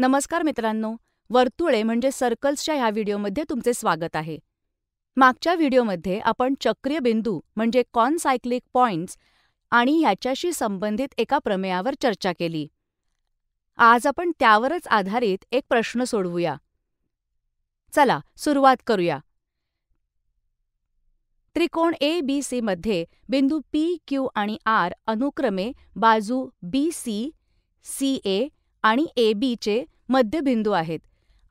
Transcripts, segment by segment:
नमस्कार मित्रांनो वर्तुळे म्हणजे सर्कल्सच्या ह्या व्हिडिओमध्ये तुमचे स्वागत आहे मागच्या व्हिडिओमध्ये आपण चक्रीय बिंदू म्हणजे कॉनसायक्लिक सायक्लिक पॉइंट्स आणि ह्याच्याशी संबंधित एका प्रमेयावर चर्चा केली आज आपण त्यावरच आधारित एक प्रश्न सोडवूया चला सुरुवात करूया त्रिकोण ए बी सी मध्ये बिंदू पी क्यू आणि आर अनुक्रमे बाजू बी सी सी ए आणि ए बीचे मध्यबिंदू आहेत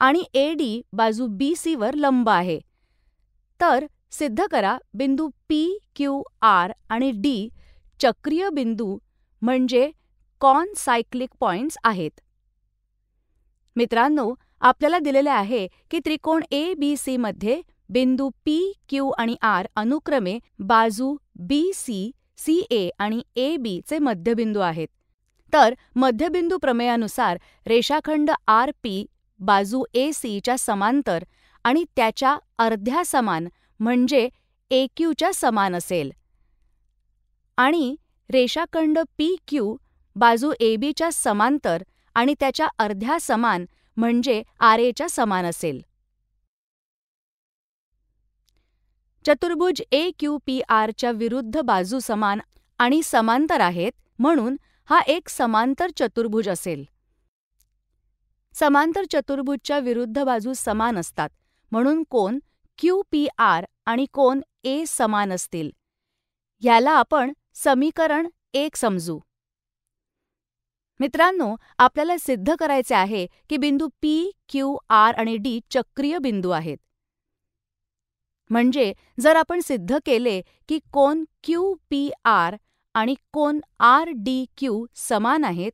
आणि ए डी बाजू बी सीवर लंब आहे तर सिद्ध करा बिंदू पी क्यू आर आणि डी चक्रीय बिंदू म्हणजे कॉन सायक्लिक पॉइंट्स आहेत मित्रांनो आपल्याला दिलेले आहे की त्रिकोण ए बी सी मध्ये बिंदू पी क्यू आणि आर अनुक्रमे बाजू बी सी सी ए आणि ए बी चे मध्यबिंदू आहेत तर मध्यबिंदू प्रमेयानुसार रेषाखंड आर पी बाजू ए सीच्या समांतर आणि त्याच्या अर्ध्या समान म्हणजे ए क्यूच्या समान असेल आणि रेषाखंड पी क्यू बाजू ए बीच्या समांतर आणि त्याच्या अर्ध्या समान म्हणजे आर च्या समान असेल चतुर्भुज ए क्यू पी आरच्या विरुद्ध बाजू समान आणि समांतर आहेत म्हणून हा एक समांतर चतुर्भुज असेल समांतर चतुर्भुजच्या विरुद्ध बाजू समान असतात म्हणून कोण क्यू पी आर आणि कोण ए समान असतील ह्याला आपण समीकरण एक समजू मित्रांनो आपल्याला सिद्ध करायचे आहे की बिंदू पी क्यू आर आणि डी चक्रीय बिंदू आहेत म्हणजे जर आपण सिद्ध केले की कोण क्यू पी आर आणि कोन आर डी क्यू समान आहेत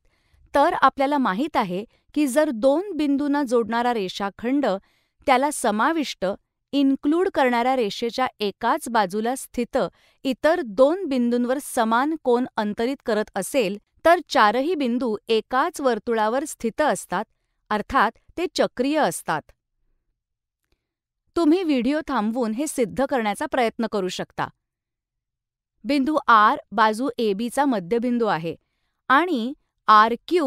तर आपल्याला माहित आहे की जर दोन बिंदूंना जोडणारा रेषाखंड त्याला समाविष्ट इन्क्लूड करणाऱ्या रेषेच्या एकाच बाजूला स्थित इतर दोन बिंदूंवर समान कोन अंतरित करत असेल तर चारही बिंदू एकाच वर्तुळावर स्थित असतात अर्थात ते चक्रीय असतात तुम्ही व्हिडिओ थांबवून हे सिद्ध करण्याचा प्रयत्न करू शकता बिंदू आर बाजू ए बीचा मध्यबिंदू आहे आणि आर क्यू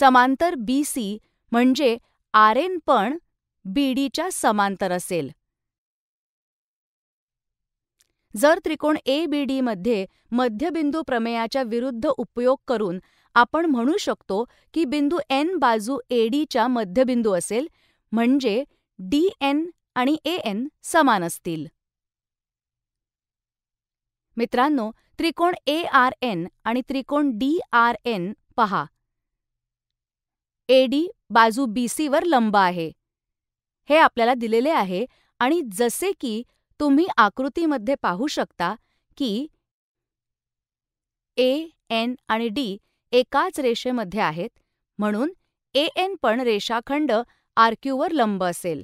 समांतर बी सी म्हणजे आर एन पण बी डीच्या समांतर असेल जर त्रिकोण ए बी डी मध्ये मध्यबिंदू प्रमेयाच्या विरुद्ध उपयोग करून आपण म्हणू शकतो की बिंदू एन बाजू ए डीच्या मध्यबिंदू असेल म्हणजे डी एन आणि ए एन समान असतील मित्रांनो त्रिकोण ए आर एन आणि त्रिकोण डी आर एन पहा डी बाजू बी सी वर लंब आहे हे आपल्याला दिलेले आहे आणि जसे की तुम्ही आकृतीमध्ये पाहू शकता की ए एन आणि डी एकाच रेषेमध्ये आहेत म्हणून ए एन पण रेषाखंड आर वर लंब असेल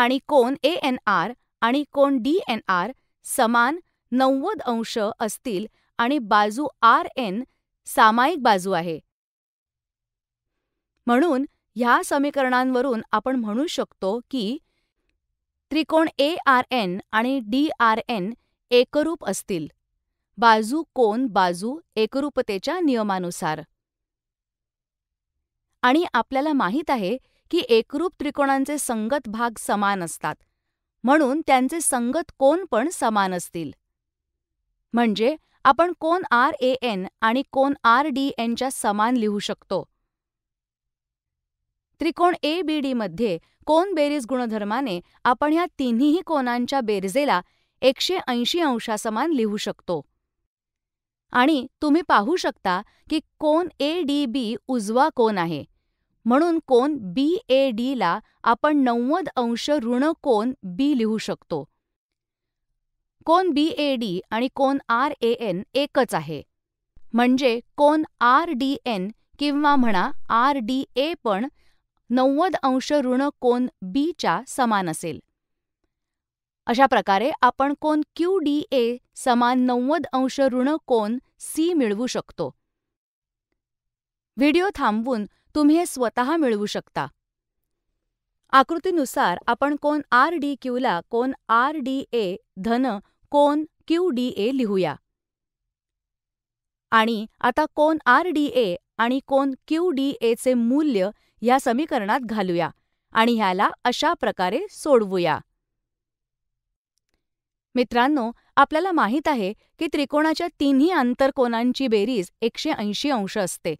आणि कोन ए एन आर आणि कोन डी एन आर समान नव्वद अंश असतील आणि बाजू आर एन सामायिक बाजू आहे म्हणून ह्या समीकरणांवरून आपण म्हणू शकतो की त्रिकोण ए आर एन आणि डी आर एन एकरूप असतील बाजू कोन बाजू एकरूपतेच्या नियमानुसार आणि आपल्याला माहीत आहे की एकरूप त्रिकोणांचे संगत भाग समान असतात म्हणून त्यांचे संगत कोण पण समान असतील म्हणजे आपण कोन आर ए एन आणि कोन आर डी एनच्या समान लिहू शकतो त्रिकोण ए बी डी मध्ये कोन बेरीज गुणधर्माने आपण ह्या तिन्हीही कोणांच्या बेरजेला एकशे ऐंशी अंशासमान लिहू शकतो आणि तुम्ही पाहू शकता की कोन ए डी बी उजवा कोन आहे म्हणून कोन बी ए डीला आपण नव्वद अंश ऋण कोन बी लिहू शकतो कोन बी ए डी आणि कोन आर ए एन एकच आहे म्हणजे कोन आर डी एन किंवा म्हणा आर डी ए पण नव्वद अंश ऋण कोन च्या समान असेल अशा प्रकारे आपण कोन क्यू डी ए समान नव्वद अंश ऋण कोन सी मिळवू शकतो व्हिडिओ थांबवून तुम्ही स्वतः मिळवू शकता आकृतीनुसार आपण कोन आर डी क्यूला कोन आर डी ए धन कोन क्यू डी ए लिहूया आणि आता कोन आर डी ए आणि कोन क्यू डी एचे मूल्य ह्या समीकरणात घालूया आणि ह्याला अशा प्रकारे सोडवूया मित्रांनो आपल्याला माहीत आहे की त्रिकोणाच्या तिन्ही आंतरकोनांची बेरीज एकशे ऐंशी अंश असते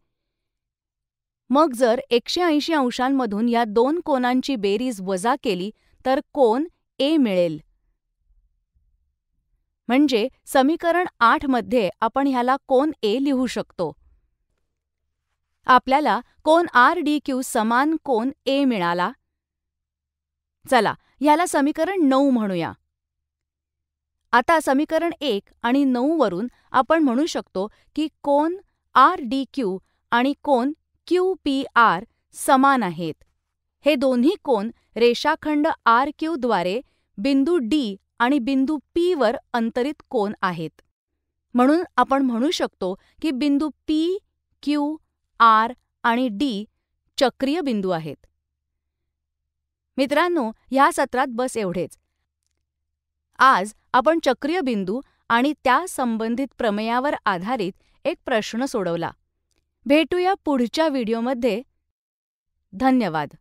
मग जर एकशे ऐंशी अंशांमधून या दोन कोनांची बेरीज वजा केली तर कोन ए मिळेल म्हणजे समीकरण आठ मध्ये आपण ह्याला कोन ए लिहू शकतो आपल्याला कोन आर डी क्यू समान कोन ए मिळाला चला ह्याला समीकरण नऊ म्हणूया आता समीकरण एक आणि नऊ वरून आपण म्हणू शकतो की कोन आर डी क्यू आणि कोन क्यू पी आर समान आहेत हे दोन्ही कोन रेषाखंड आर क्यू द्वारे बिंदू डी आणि बिंदू पी वर अंतरित कोन आहेत म्हणून आपण म्हणू शकतो की बिंदू पी क्यू आर आणि डी चक्रीय बिंदू आहेत मित्रांनो ह्या सत्रात बस एवढेच आज आपण चक्रीय बिंदू आणि त्या संबंधित प्रमेयावर आधारित एक प्रश्न सोडवला भेटूया पुढच्या व्हिडिओमध्ये धन्यवाद